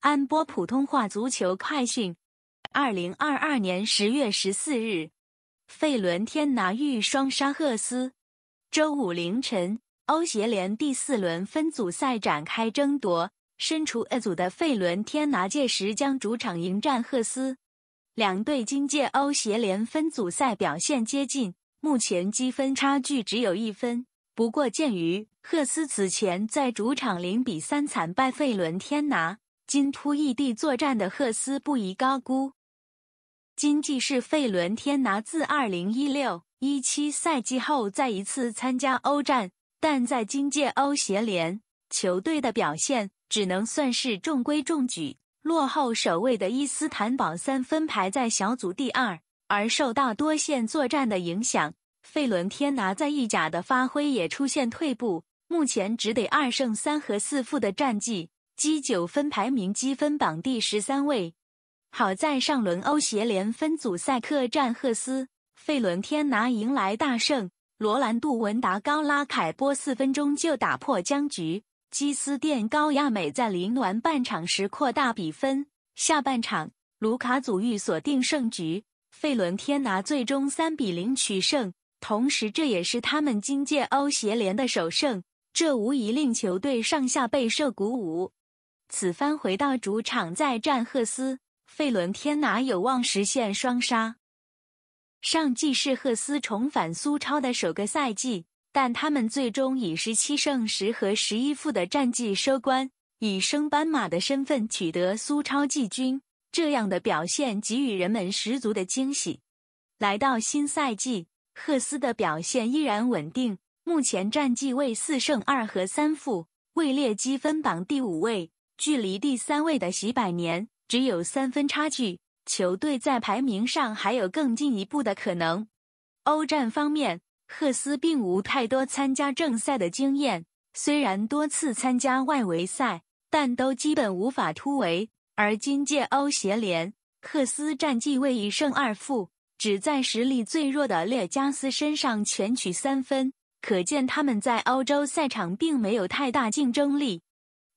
安播普通话足球快讯：二零二二年十月十四日，费伦天拿遇双杀赫斯。周五凌晨，欧协联第四轮分组赛展开争夺。身处 A 组的费伦天拿届时将主场迎战赫斯。两队今届欧协联分组赛表现接近，目前积分差距只有一分。不过，鉴于赫斯此前在主场零比三惨败费伦天拿。今突异地作战的赫斯不宜高估。今季是费伦天拿自2016-17赛季后再一次参加欧战，但在今届欧协联，球队的表现只能算是中规中矩。落后首位的伊斯坦堡三分排在小组第二，而受到多线作战的影响，费伦天拿在意甲的发挥也出现退步，目前只得二胜三和四负的战绩。积九分排名积分榜第十三位。好在上轮欧协联分组赛客战赫斯，费伦天拿迎来大胜。罗兰杜文达高拉凯波四分钟就打破僵局，基斯甸高亚美在临完半场时扩大比分。下半场卢卡祖欲锁定胜局，费伦天拿最终三比零取胜。同时，这也是他们今届欧协联的首胜，这无疑令球队上下备受鼓舞。此番回到主场再战赫斯，费伦天拿有望实现双杀。上季是赫斯重返苏超的首个赛季，但他们最终以十七胜十和十一负的战绩收官，以升班马的身份取得苏超季军。这样的表现给予人们十足的惊喜。来到新赛季，赫斯的表现依然稳定，目前战绩为四胜二和三负，位列积分榜第五位。距离第三位的几百年只有三分差距，球队在排名上还有更进一步的可能。欧战方面，赫斯并无太多参加正赛的经验，虽然多次参加外围赛，但都基本无法突围。而今届欧协联，赫斯战绩为一胜二负，只在实力最弱的列加斯身上全取三分，可见他们在欧洲赛场并没有太大竞争力。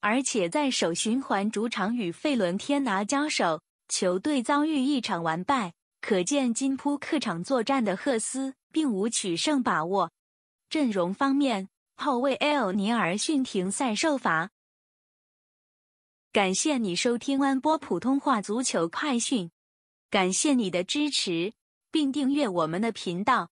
而且在首循环主场与费伦天拿交手，球队遭遇一场完败，可见金扑客场作战的赫斯并无取胜把握。阵容方面，后卫埃尔尼尔逊停赛受罚。感谢你收听安波普通话足球快讯，感谢你的支持，并订阅我们的频道。